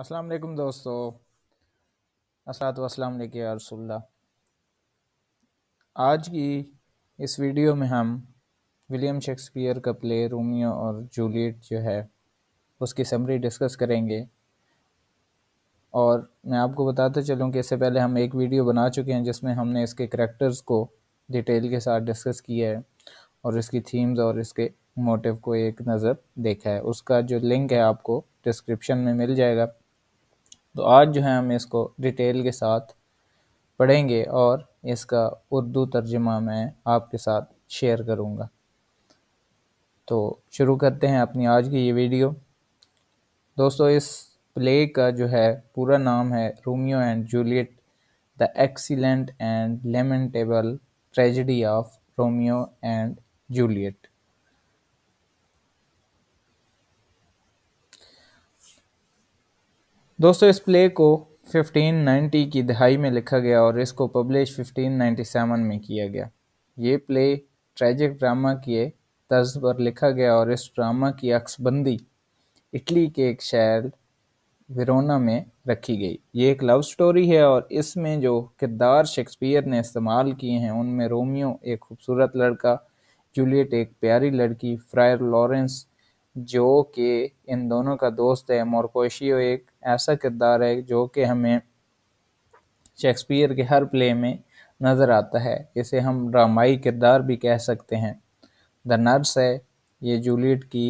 अस्सलाम वालेकुम दोस्तों असात वसलाम लेके रसुल्ला आज की इस वीडियो में हम विलियम शेक्सपियर का प्ले रोमियो और जूलियट जो है उसकी समरी डिस्कस करेंगे और मैं आपको बताते चलूँ कि इससे पहले हम एक वीडियो बना चुके हैं जिसमें हमने इसके करेक्टर्स को डिटेल के साथ डिस्कस किया है और इसकी थीम्स और इसके मोटिव को एक नज़र देखा है उसका जो लिंक है आपको डिस्क्रिप्शन में मिल जाएगा तो आज जो है हम इसको डिटेल के साथ पढ़ेंगे और इसका उर्दू तर्जमा मैं आपके साथ शेयर करूँगा तो शुरू करते हैं अपनी आज की ये वीडियो दोस्तों इस प्ले का जो है पूरा नाम है Romeo and Juliet the excellent and lamentable tragedy of Romeo and Juliet दोस्तों इस प्ले को 1590 की दहाई में लिखा गया और इसको पब्लिश 1597 में किया गया ये प्ले ट्रेजिक ड्रामा के तर्ज पर लिखा गया और इस ड्रामा की अक्सबंदी इटली के एक शहर विरोना में रखी गई ये एक लव स्टोरी है और इसमें जो किरदार शेक्सपियर ने इस्तेमाल किए हैं उनमें रोमियो एक खूबसूरत लड़का जूलियट एक प्यारी लड़की फ्रायर लॉरेंस जो कि इन दोनों का दोस्त है मोरकोशियो एक ऐसा किरदार है जो कि हमें शेक्सपियर के हर प्ले में नज़र आता है इसे हम ड्रामाई किरदार भी कह सकते हैं द नर्स है ये जूलियट की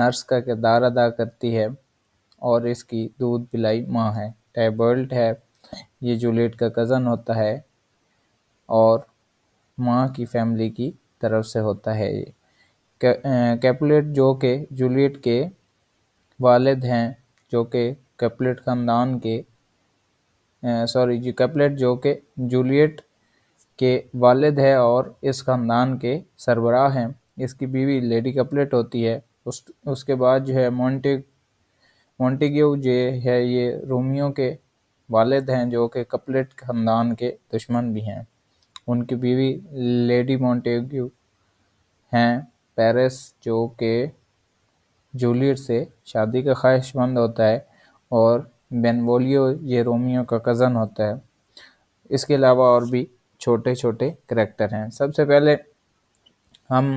नर्स का किरदार अदा करती है और इसकी दूध पिलाई माँ है टैबल्ट है ये जूलियट का कज़न होता है और माँ की फैमिली की तरफ से होता है ये कैपुलेट जो के जूलियट के वालिद हैं जो कि कैपुलेट खानदान के सॉरी कैपुलेट जो के जूलियट के वालिद है और इस ख़ानदान के सरबराह हैं इसकी बीवी लेडी कैपुलेट होती है उस उसके बाद जो है मोन्टे मोन्टेग्यू जे है ये रोमियो के वालिद हैं जो कि कपलेट ख़ानदान के दुश्मन भी हैं उनकी बीवी लेडी मोन्टेग्यू हैं पेरिस जो के जूलियट से शादी का ख्वाहिशमंद होता है और बेनवोलियो ये रोमियो का कज़न होता है इसके अलावा और भी छोटे छोटे करेक्टर हैं सबसे पहले हम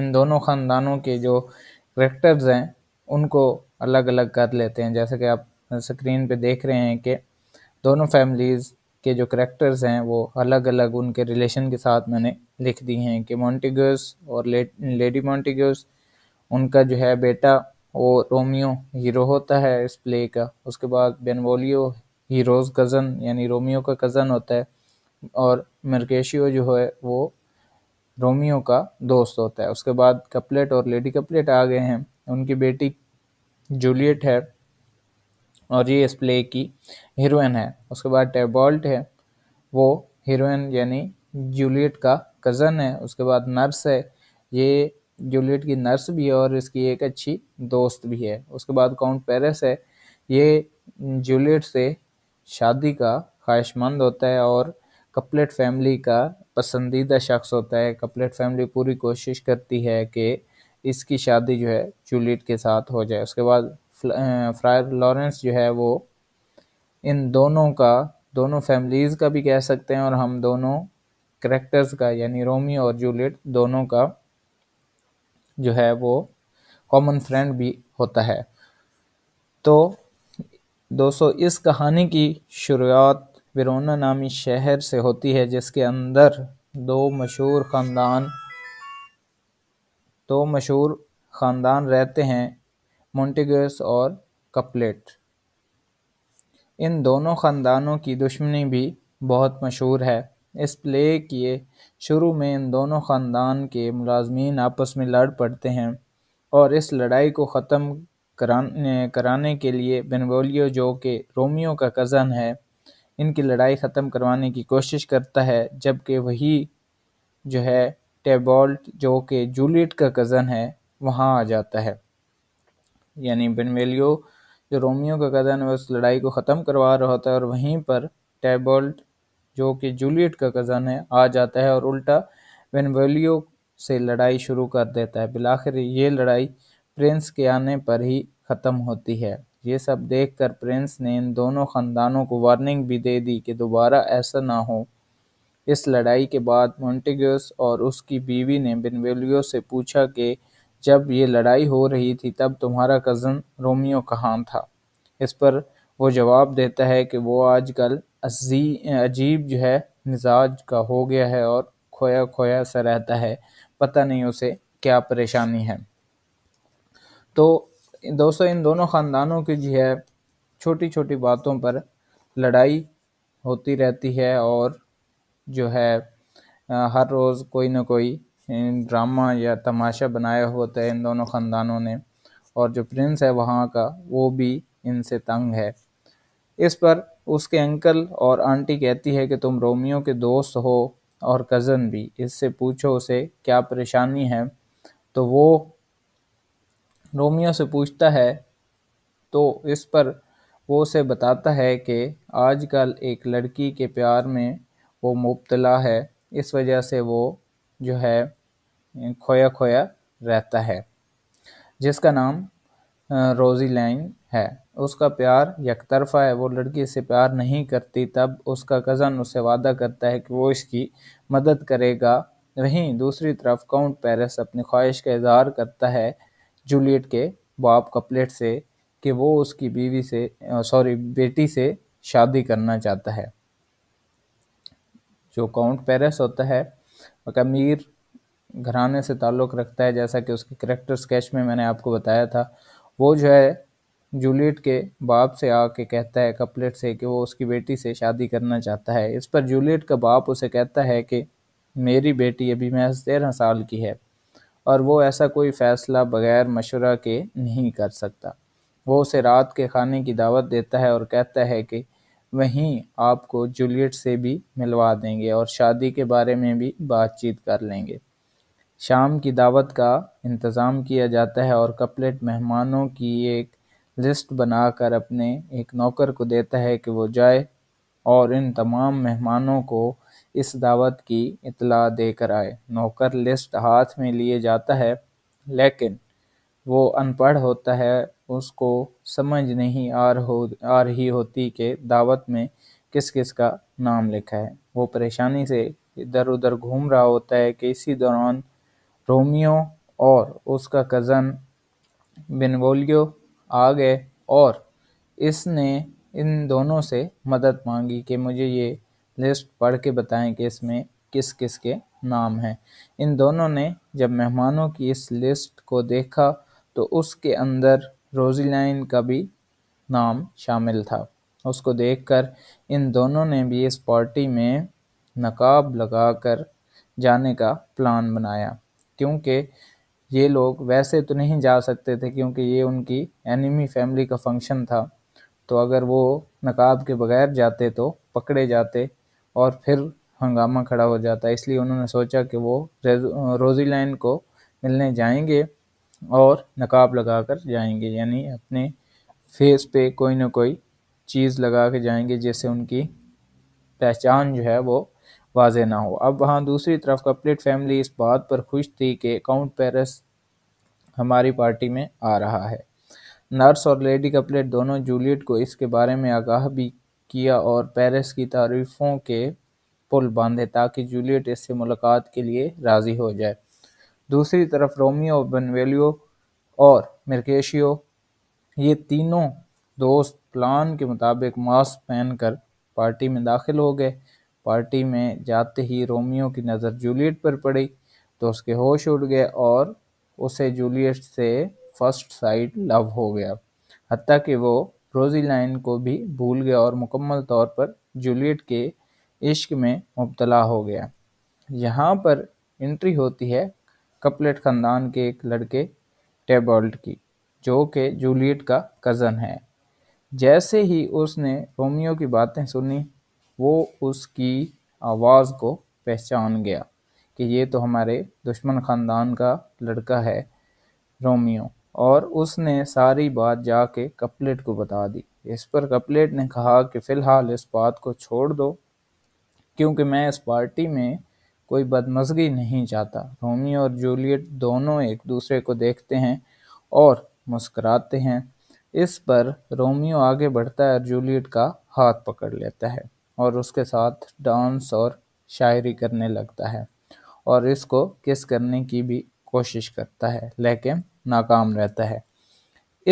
इन दोनों ख़ानदानों के जो करेक्टर्स हैं उनको अलग अलग कर लेते हैं जैसे कि आप स्क्रीन पे देख रहे हैं कि दोनों फैमिलीज़ के जो करेक्टर्स हैं वो अलग अलग उनके रिलेशन के साथ मैंने लिख दी हैं कि मॉन्टिगस और ले, लेडी मॉन्टिगस उनका जो है बेटा वो रोमियो हीरो होता है इस प्ले का उसके बाद बेनवोलियो हीरोज़ कज़न यानी रोमियो का कज़न होता है और मरकेशियो जो है वो रोमियो का दोस्त होता है उसके बाद कपलेट और लेडी कपलेट आ गए हैं उनकी बेटी जूलियट है और ये इस प्ले की हीरोइन है उसके बाद टेबॉल्ट है वो हीरोइन यानी जूलियट का कज़न है उसके बाद नर्स है ये जूलियट की नर्स भी है और इसकी एक अच्छी दोस्त भी है उसके बाद काउंट पेरिस है ये जूलियट से शादी का ख्वाहिशमंद होता है और कपलेट फैमिली का पसंदीदा शख्स होता है कपलेट फैमिली पूरी कोशिश करती है कि इसकी शादी जो है जूलियट के साथ हो जाए उसके बाद फ्रायर लॉरेंस जो है वो इन दोनों का दोनों फैमिलीज़ का भी कह सकते हैं और हम दोनों करेक्टर्स का यानी रोमियो और जूलियट दोनों का जो है वो कॉमन फ्रेंड भी होता है तो दोस्तों इस कहानी की शुरुआत विरोना नामी शहर से होती है जिसके अंदर दो मशहूर ख़ानदान दो मशहूर ख़ानदान रहते हैं मोंटेगस और कपलेट इन दोनों ख़ानदानों की दुश्मनी भी बहुत मशहूर है इस प्ले के शुरू में इन दोनों ख़ानदान के मुलाजमीन आपस में लड़ पड़ते हैं और इस लड़ाई को ख़त्म कराने कराने के लिए बेनवोलियो जो कि रोमियो का कज़न है इनकी लड़ाई ख़त्म करवाने की कोशिश करता है जबकि वही जो है टेबॉल्ट जो कि जूलियट का कज़न है वहाँ आ जाता है यानी बेनवेलियो जो रोमियो का कज़न है उस लड़ाई को ख़त्म करवा रहा होता है और वहीं पर टैबोल्ट जो कि जूलियट का कज़न है आ जाता है और उल्टा बेनवेलियो से लड़ाई शुरू कर देता है बिलाखिर ये लड़ाई प्रिंस के आने पर ही ख़त्म होती है ये सब देखकर प्रिंस ने इन दोनों ख़ानदानों को वार्निंग भी दे दी कि दोबारा ऐसा ना हो इस लड़ाई के बाद मोन्टेगस और उसकी बीवी ने बिनवेलियो से पूछा कि जब ये लड़ाई हो रही थी तब तुम्हारा कज़न रोमियो कहाँ था इस पर वो जवाब देता है कि वो आजकल अजीब जो है मिजाज का हो गया है और खोया खोया सा रहता है पता नहीं उसे क्या परेशानी है तो दोस्तों इन दोनों ख़ानदानों की जो है छोटी छोटी बातों पर लड़ाई होती रहती है और जो है हर रोज़ कोई ना कोई ड्रामा या तमाशा बनाया होता तो है इन दोनों ख़ानदानों ने और जो प्रिंस है वहाँ का वो भी इनसे तंग है इस पर उसके अंकल और आंटी कहती है कि तुम रोमियो के दोस्त हो और कज़न भी इससे पूछो उसे क्या परेशानी है तो वो रोमियो से पूछता है तो इस पर वो उसे बताता है कि आजकल एक लड़की के प्यार में वो मुबतला है इस वजह से वो जो है खोया खोया रहता है जिसका नाम रोज़ी लाइन है उसका प्यार यकतरफा है वो लड़की से प्यार नहीं करती तब उसका कज़न उससे वादा करता है कि वो इसकी मदद करेगा वहीं दूसरी तरफ काउंट पेरिस अपनी ख्वाहिश का इजहार करता है जूलियट के बाप कपलेट से कि वो उसकी बीवी से सॉरी बेटी से शादी करना चाहता है जो काउंट पेरिस होता है एक अमीर घराने से ताल्लुक़ रखता है जैसा कि उसके करेक्टर स्केच में मैंने आपको बताया था वो जो है जूलियट के बाप से आके कहता है कपलेट से कि वो उसकी बेटी से शादी करना चाहता है इस पर जूलियट का बाप उसे कहता है कि मेरी बेटी अभी महज तेरह साल की है और वो ऐसा कोई फ़ैसला बगैर मशवरा के नहीं कर सकता वो उसे रात के खाने की दावत देता है और कहता है कि वहीं आपको जूलियट से भी मिलवा देंगे और शादी के बारे में भी बातचीत कर लेंगे शाम की दावत का इंतज़ाम किया जाता है और कपलेट मेहमानों की एक लिस्ट बनाकर अपने एक नौकर को देता है कि वो जाए और इन तमाम मेहमानों को इस दावत की इतला देकर आए नौकर लिस्ट हाथ में लिए जाता है लेकिन वो अनपढ़ होता है उसको समझ नहीं आ हो आ रही होती कि दावत में किस किस का नाम लिखा है वो परेशानी से इधर उधर घूम रहा होता है कि इसी दौरान रोमियो और उसका कज़न बिनवोलियो आ गए और इसने इन दोनों से मदद मांगी कि मुझे ये लिस्ट पढ़ के बताएं कि इसमें किस किस के नाम हैं इन दोनों ने जब मेहमानों की इस लिस्ट को देखा तो उसके अंदर रोजीलाइन का भी नाम शामिल था उसको देखकर इन दोनों ने भी इस पार्टी में नकाब लगाकर जाने का प्लान बनाया क्योंकि ये लोग वैसे तो नहीं जा सकते थे क्योंकि ये उनकी एनिमी फैमिली का फंक्शन था तो अगर वो नकाब के बगैर जाते तो पकड़े जाते और फिर हंगामा खड़ा हो जाता इसलिए उन्होंने सोचा कि वो रोजी लाइन को मिलने जाएंगे और नकाब लगा कर जाएंगे यानी अपने फेस पे कोई ना कोई चीज़ लगा के जाएंगे जिससे उनकी पहचान जो है वो वाज ना हो अब वहाँ दूसरी तरफ कपलेट फैमिली इस बात पर खुश थी कि काउंट पेरिस हमारी पार्टी में आ रहा है नर्स और लेडी कपलेट दोनों जूलियट को इसके बारे में आगाह भी किया और पेरिस की तारीफ़ों के पुल बांधे ताकि जूलियट इससे मुलाकात के लिए राज़ी हो जाए दूसरी तरफ रोमियो बनवेलियो और मिर्केशियो ये तीनों दोस्त प्लान के मुताबिक मास्क पहनकर पार्टी में दाखिल हो गए पार्टी में जाते ही रोमियो की नज़र जूलियट पर पड़ी तो उसके होश उड़ गए और उसे जूलियट से फर्स्ट साइड लव हो गया हती कि वो रोजी लाइन को भी भूल गया और मुकम्मल तौर पर जूलियट के इश्क में मुबतला हो गया यहाँ पर एंट्री होती है कपलेट ख़ानदान के एक लड़के टेबल्ट की जो कि जूलियट का कज़न है जैसे ही उसने रोमियो की बातें सुनी वो उसकी आवाज़ को पहचान गया कि ये तो हमारे दुश्मन ख़ानदान का लड़का है रोमियो और उसने सारी बात जाके कपलेट को बता दी इस पर कपलेट ने कहा कि फ़िलहाल इस बात को छोड़ दो क्योंकि मैं इस पार्टी में कोई बदमजगी नहीं चाहता रोमियो और जूलियट दोनों एक दूसरे को देखते हैं और मुस्कराते हैं इस पर रोमियो आगे बढ़ता है और जूलियट का हाथ पकड़ लेता है और उसके साथ डांस और शायरी करने लगता है और इसको किस करने की भी कोशिश करता है लेकिन नाकाम रहता है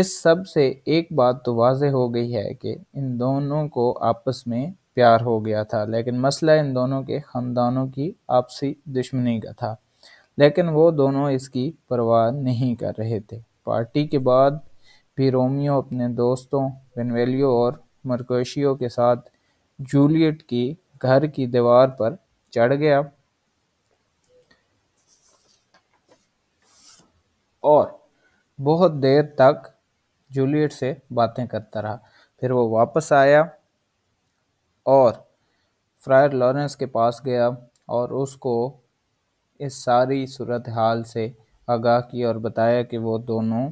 इस सब से एक बात तो वाज हो गई है कि इन दोनों को आपस में प्यार हो गया था लेकिन मसला इन दोनों के ख़ानदानों की आपसी दुश्मनी का था लेकिन वो दोनों इसकी परवाह नहीं कर रहे थे पार्टी के बाद भी रोमियो अपने दोस्तों बेनवेलियो और मरकोशियो के साथ जूलियट की घर की दीवार पर चढ़ गया और बहुत देर तक जूलियट से बातें करता रहा फिर वो वापस आया और फ्रायर लॉरेंस के पास गया और उसको इस सारी सूरत हाल से आगाह किया और बताया कि वो दोनों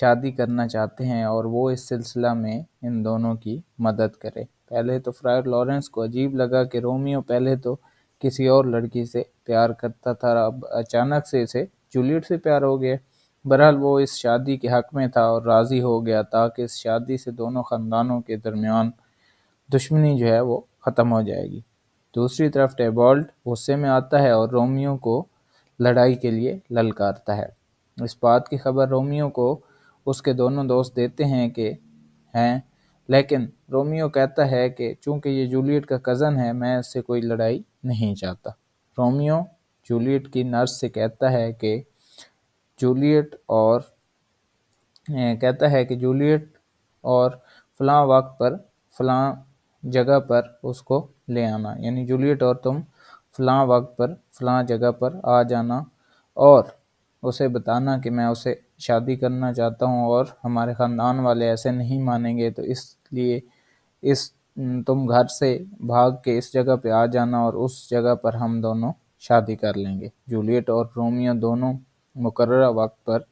शादी करना चाहते हैं और वो इस सिलसिला में इन दोनों की मदद करे पहले तो फ्रायर लॉरेंस को अजीब लगा कि रोमियो पहले तो किसी और लड़की से प्यार करता था अब अचानक से इसे जूलियट से प्यार हो गया बहरहाल वो इस शादी के हक़ में था और राज़ी हो गया ताकि इस शादी से दोनों ख़ानदानों के दरमियान दुश्मनी जो है वो ख़त्म हो जाएगी दूसरी तरफ टेबॉल्ट गुस्से में आता है और रोमियो को लड़ाई के लिए ललकारता है इस बात की खबर रोमियो को उसके दोनों दोस्त देते हैं कि हैं लेकिन रोमियो कहता है कि चूंकि ये जूलियट का कज़न है मैं इससे कोई लड़ाई नहीं चाहता रोमियो जूलियट की नर्स से कहता है कि जूलियट और कहता है कि जूलियट और फलां वक्त पर फलां जगह पर उसको ले आना यानी जूलियट और तुम फलां वक्त पर फलां जगह पर आ जाना और उसे बताना कि मैं उसे शादी करना चाहता हूँ और हमारे ख़ानदान वाले ऐसे नहीं मानेंगे तो इस इसलिए इस तुम घर से भाग के इस जगह पे आ जाना और उस जगह पर हम दोनों शादी कर लेंगे जूलियट और रोमियो दोनों मुकर वक्त पर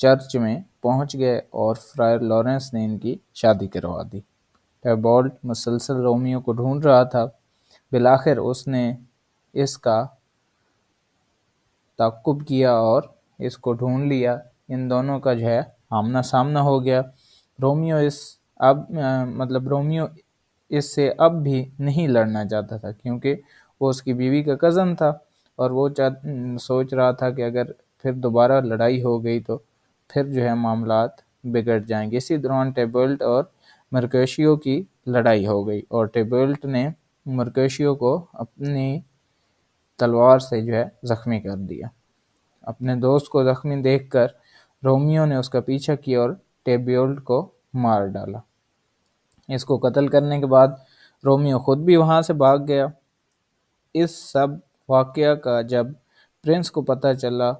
चर्च में पहुंच गए और फ्रायर लॉरेंस ने इनकी शादी करवा दी टैबॉल्ट मुसलसल रोमियो को ढूंढ रहा था बिलाखिर उसने इसका तकुब किया और इसको ढूंढ लिया इन दोनों का जो है आमना सामना हो गया रोमियो इस अब मतलब रोमियो इससे अब भी नहीं लड़ना चाहता था क्योंकि वो उसकी बीवी का कज़न था और वो सोच रहा था कि अगर फिर दोबारा लड़ाई हो गई तो फिर जो है मामला बिगड़ जाएंगे इसी दौरान टेबल्ट और मरकशियो की लड़ाई हो गई और टेबल्ट ने मरकशियो को अपनी तलवार से जो है ज़ख्मी कर दिया अपने दोस्त को ज़ख्मी देखकर रोमियो ने उसका पीछा किया और टेबल्ट को मार डाला इसको कत्ल करने के बाद रोमियो ख़ुद भी वहाँ से भाग गया इस सब वाक़ का जब प्रिंस को पता चला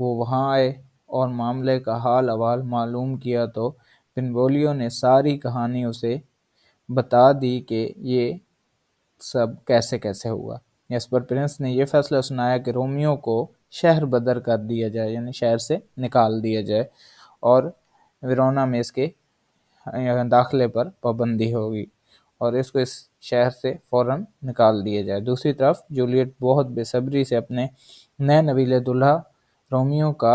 वो वहाँ आए और मामले का हाल अवाल मालूम किया तो पिनबोलियो ने सारी कहानी उसे बता दी कि ये सब कैसे कैसे हुआ इस पर प्रिंस ने यह फैसला सुनाया कि रोमियो को शहर बदर कर दिया जाए यानी शहर से निकाल दिया जाए और विरोना में इसके दाखिले पर पाबंदी होगी और इसको इस शहर से फ़ौर निकाल दिया जाए दूसरी तरफ जूलियट बहुत बेसब्री से अपने नए नबीले दुल्हा रोमियो का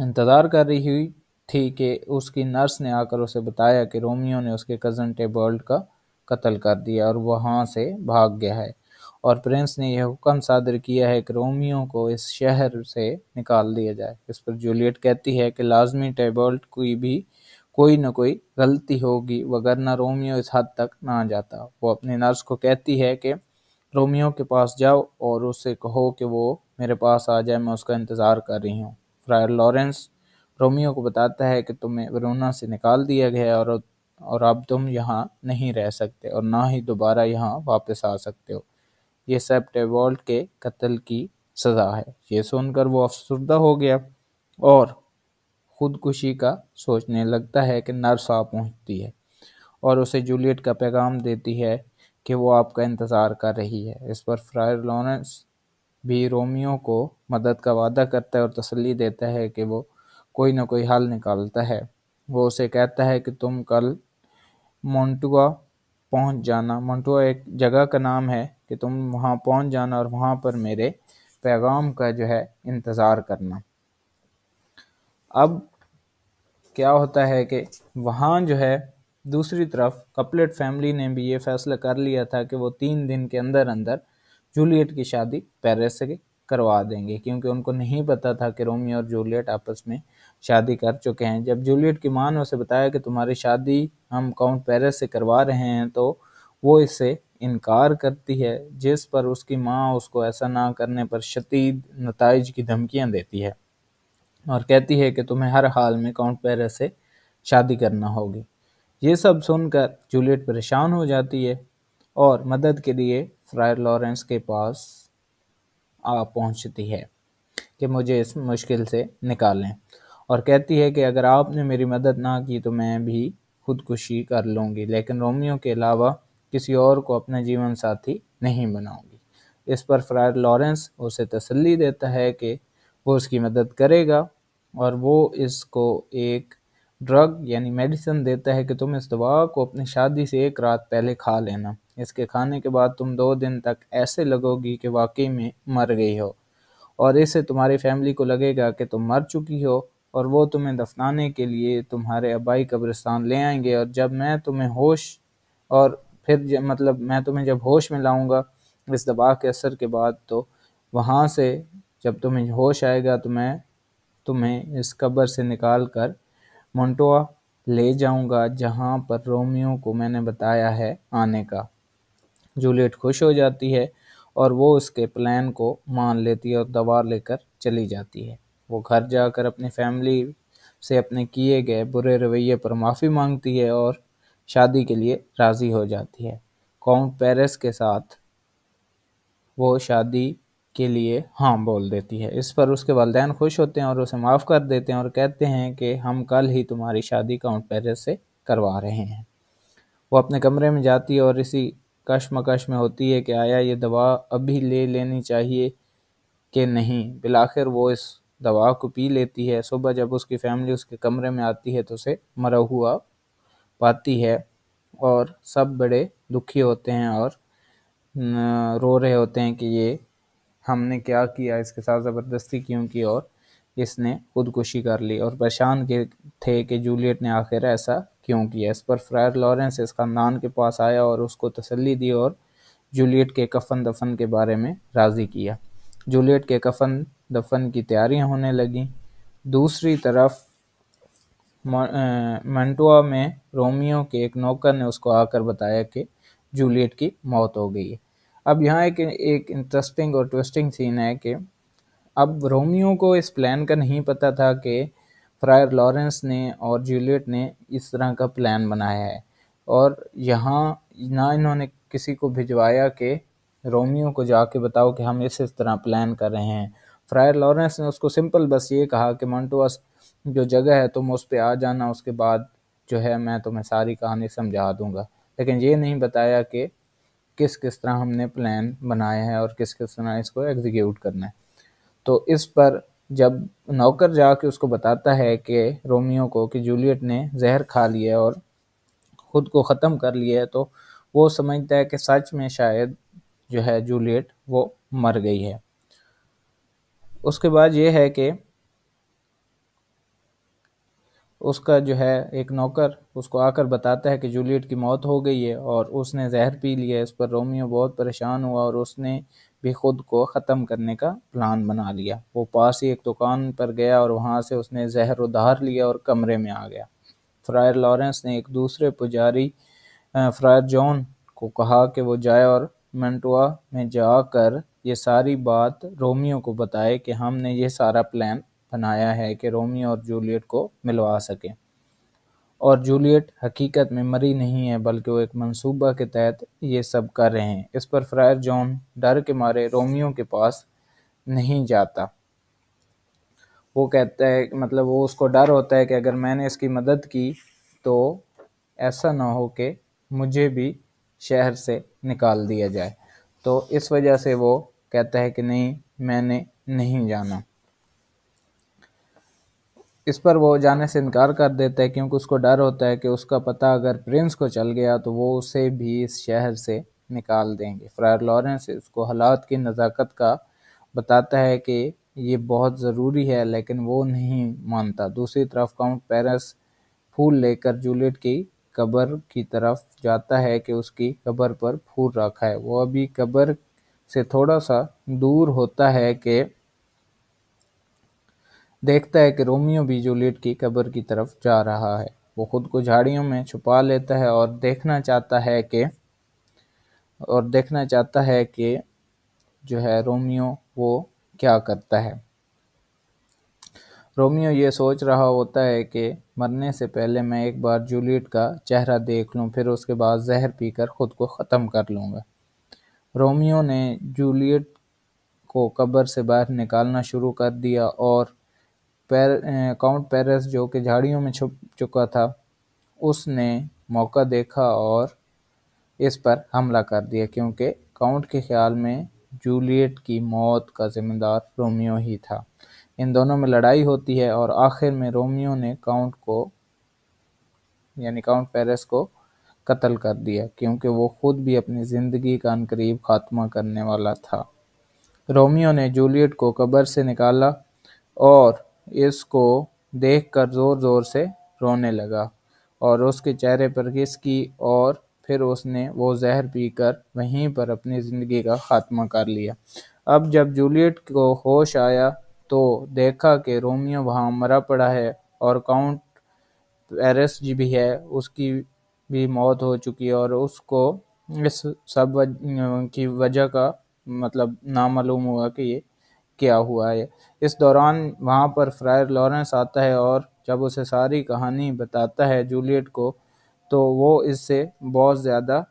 इंतज़ार कर रही हुई थी कि उसकी नर्स ने आकर उसे बताया कि रोमियो ने उसके कज़न टेबर्ल्ड का कत्ल कर दिया और वहाँ से भाग गया है और प्रिंस ने यह हुक्म सादर किया है कि रोमियो को इस शहर से निकाल दिया जाए इस पर जूलियट कहती है कि लाजमी टेबल्ट कोई भी कोई ना कोई गलती होगी वगरना रोमियो इस हद तक ना जाता वो अपने नर्स को कहती है कि रोमियो के पास जाओ और उससे कहो कि वो मेरे पास आ जाए मैं उसका इंतज़ार कर रही हूँ फ्रायर लॉरेंस रोमियो को बताता है कि तुम्हें वरुणा से निकाल दिया गया है और और अब तुम यहाँ नहीं रह सकते और ना ही दोबारा यहाँ वापस आ सकते हो ये टेवॉल्ट के कत्ल की सज़ा है ये सुनकर वो अफसरदा हो गया और खुदकुशी का सोचने लगता है कि नर्स आ पहुँचती है और उसे जूलियट का पैगाम देती है कि वो आपका इंतज़ार कर रही है इस पर फ्रायर लॉरेंस भी रोमियो को मदद का वादा करता है और तसली देता है कि वो कोई ना कोई हल निकालता है वो उसे कहता है कि तुम कल मोंटुआ पहुंच जाना मोंटुआ एक जगह का नाम है कि तुम वहां पहुंच जाना और वहां पर मेरे पैगाम का जो है इंतज़ार करना अब क्या होता है कि वहाँ जो है दूसरी तरफ कपलेट फैमिली ने भी ये फैसला कर लिया था कि वो तीन दिन के अंदर अंदर जूलियट की शादी पेरिस से करवा देंगे क्योंकि उनको नहीं पता था कि रोमियो और जूलियट आपस में शादी कर चुके हैं जब जूलियट की माँ ने उसे बताया कि तुम्हारी शादी हम काउंट पेरिस से करवा रहे हैं तो वो इससे इनकार करती है जिस पर उसकी माँ उसको ऐसा ना करने पर शदीद नतज की धमकियाँ देती है और कहती है कि तुम्हें हर हाल में काउंट पैर से शादी करना होगी ये सब सुनकर जूलियट परेशान हो जाती है और मदद के लिए फ्रायर लॉरेंस के पास आ पहुंचती है कि मुझे इस मुश्किल से निकालें और कहती है कि अगर आपने मेरी मदद ना की तो मैं भी खुदकुशी कर लूँगी लेकिन रोमियो के अलावा किसी और को अपना जीवन साथी नहीं बनाऊँगी इस पर फ्रायर लॉरेंस उसे तसल्ली देता है कि वो उसकी मदद करेगा और वो इसको एक ड्रग यानी मेडिसिन देता है कि तुम इस दवा को अपनी शादी से एक रात पहले खा लेना इसके खाने के बाद तुम दो दिन तक ऐसे लगोगी कि वाकई में मर गई हो और इससे तुम्हारी फैमिली को लगेगा कि तुम मर चुकी हो और वो तुम्हें दफनाने के लिए तुम्हारे अबाई कब्रिस्तान ले आएंगे और जब मैं तुम्हें होश और फिर मतलब मैं तुम्हें जब होश में लाऊंगा इस दबा के असर के बाद तो वहाँ से जब तुम्हें होश आएगा तो मैं तुम्हें इस कब्र से निकाल कर मोंटोआ ले जाऊंगा जहां पर रोमियो को मैंने बताया है आने का जूलियट खुश हो जाती है और वो उसके प्लान को मान लेती है और दवा लेकर चली जाती है वो घर जाकर अपनी फैमिली से अपने किए गए बुरे रवैये पर माफ़ी मांगती है और शादी के लिए राज़ी हो जाती है काउंट पेरिस के साथ वो शादी के लिए हाँ बोल देती है इस पर उसके वालदेन खुश होते हैं और उसे माफ़ कर देते हैं और कहते हैं कि हम कल ही तुम्हारी शादी काउंट पेरिस से करवा रहे हैं वो अपने कमरे में जाती है और इसी कशमकश में होती है कि आया ये दवा अभी ले लेनी चाहिए कि नहीं बिलाखिर वो इस दवा को पी लेती है सुबह जब उसकी फैमिली उसके कमरे में आती है तो उसे मरा हुआ पाती है और सब बड़े दुखी होते हैं और रो रहे होते हैं कि ये हमने क्या किया इसके साथ ज़बरदस्ती क्यों की और इसने खुदकुशी कर ली और परेशान के थे कि जूलियट ने आखिर ऐसा क्यों किया इस पर फ्रायर लॉरेंस इस ख़ानदान के पास आया और उसको तसली दी और जूलियट के कफन दफन के बारे में राज़ी किया जूलियट के कफन दफन की तैयारियां होने लगी दूसरी तरफ मंटुआ में रोमियो के एक नौकर ने उसको आकर बताया कि जूलियट की मौत हो गई है अब यहाँ एक एक इंटरेस्टिंग और ट्विस्टिंग सीन है कि अब रोमियो को इस प्लान का नहीं पता था कि फ्रायर लॉरेंस ने और जूलियट ने इस तरह का प्लान बनाया है और यहाँ ना इन्होंने किसी को भिजवाया कि रोमियो को जाके बताओ कि हम इस इस तरह प्लान कर रहे हैं फ्रायर लॉरेंस ने उसको सिंपल बस ये कहा कि मंटोस जो जगह है तुम उस पर आ जाना उसके बाद जो है मैं तुम्हें सारी कहानी समझा दूंगा लेकिन ये नहीं बताया कि किस किस तरह हमने प्लान बनाया है और किस किस तरह इसको एग्जीक्यूट करना है तो इस पर जब नौकर जाके उसको बताता है कि रोमियो को कि जूलियट ने जहर खा लिया और ख़ुद को ख़त्म कर लिया है तो वो समझता है कि सच में शायद जो है जूलियट वो मर गई है उसके बाद ये है कि उसका जो है एक नौकर उसको आकर बताता है कि जूलियट की मौत हो गई है और उसने जहर पी लिया इस पर रोमियो बहुत परेशान हुआ और उसने भी ख़ुद को ख़त्म करने का प्लान बना लिया वो पास ही एक दुकान पर गया और वहाँ से उसने जहर उधार लिया और कमरे में आ गया फ्रायर लॉरेंस ने एक दूसरे पुजारी फ्रायर जॉन को कहा कि वो जाए और मंटुआ में जाकर ये सारी बात रोमियो को बताए कि हमने ये सारा प्लान बनाया है कि रोमियो और जूलियट को मिलवा सकें और जूलियट हकीकत में मरी नहीं है बल्कि वो एक मंसूबा के तहत ये सब कर रहे हैं इस पर फ्रायर जॉन डर के मारे रोमियो के पास नहीं जाता वो कहता है मतलब वो उसको डर होता है कि अगर मैंने इसकी मदद की तो ऐसा ना हो कि मुझे भी शहर से निकाल दिया जाए तो इस वजह से वो कहता है कि नहीं मैंने नहीं जाना इस पर वो जाने से इनकार कर देता है क्योंकि उसको डर होता है कि उसका पता अगर प्रिंस को चल गया तो वो उसे भी इस शहर से निकाल देंगे फ्रायर लॉरेंस उसको हालात की नज़ाकत का बताता है कि ये बहुत ज़रूरी है लेकिन वो नहीं मानता दूसरी तरफ काउंट पेरस फूल लेकर जूलियट की कब्र की तरफ जाता है कि उसकी कब्र पर फूल रखा है वो अभी कब्र से थोड़ा सा दूर होता है कि देखता है कि रोमियो भी जूलियट की कब्र की तरफ जा रहा है वो खुद को झाड़ियों में छुपा लेता है और देखना चाहता है कि और देखना चाहता है कि जो है रोमियो वो क्या करता है रोमियो ये सोच रहा होता है कि मरने से पहले मैं एक बार जूलियट का चेहरा देख लूं फिर उसके बाद जहर पीकर खुद को ख़त्म कर लूँगा रोमियो ने जूलियट को कब्र से बाहर निकालना शुरू कर दिया और पैर काउंट पेरिस जो कि झाड़ियों में छुप चुका था उसने मौका देखा और इस पर हमला कर दिया क्योंकि काउंट के ख्याल में जूलियट की मौत का जिम्मेदार रोमियो ही था इन दोनों में लड़ाई होती है और आखिर में रोमियो ने काउंट को यानी काउंट पेरिस को कत्ल कर दिया क्योंकि वो खुद भी अपनी ज़िंदगी का अनकरीब खात्मा करने वाला था रोमियो ने जूलियट को कब्र से निकाला और इसको देखकर ज़ोर ज़ोर से रोने लगा और उसके चेहरे पर किस की और फिर उसने वो जहर पीकर वहीं पर अपनी ज़िंदगी का ख़ात्मा कर लिया अब जब जूलियट को होश आया तो देखा कि रोमियो वहाँ मरा पड़ा है और काउंट पेरिस जी भी है उसकी भी मौत हो चुकी है और उसको इस सब की वजह का मतलब नामालूम हुआ कि ये किया हुआ है इस दौरान वहाँ पर फ्रायर लॉरेंस आता है और जब उसे सारी कहानी बताता है जूलियट को तो वो इससे बहुत ज़्यादा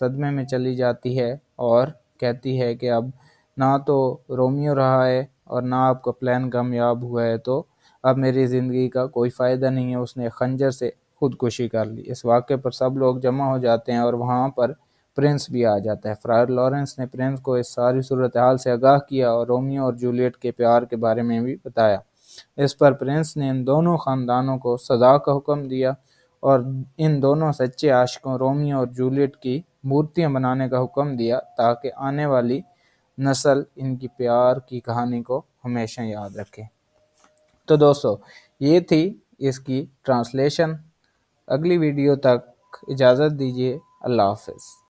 सदमे में चली जाती है और कहती है कि अब ना तो रोमियो रहा है और ना आपका प्लान कामयाब हुआ है तो अब मेरी ज़िंदगी का कोई फ़ायदा नहीं है उसने खंजर से खुदकुशी कर ली इस वाक़े पर सब लोग जमा हो जाते हैं और वहाँ पर प्रिंस भी आ जाता है फ्रायर लॉरेंस ने प्रिंस को इस सारी सूरत हाल से आगाह किया और रोमियो और जूलियट के प्यार के बारे में भी बताया इस पर प्रिंस ने इन दोनों ख़ानदानों को सजा का हुक्म दिया और इन दोनों सच्चे आशिकों रोमियो और जूलियट की मूर्तियां बनाने का हुक्म दिया ताकि आने वाली नस्ल इनकी प्यार की कहानी को हमेशा याद रखे तो दोस्तों ये थी इसकी ट्रांसलेशन अगली वीडियो तक इजाज़त दीजिए अल्लाह हाफिज़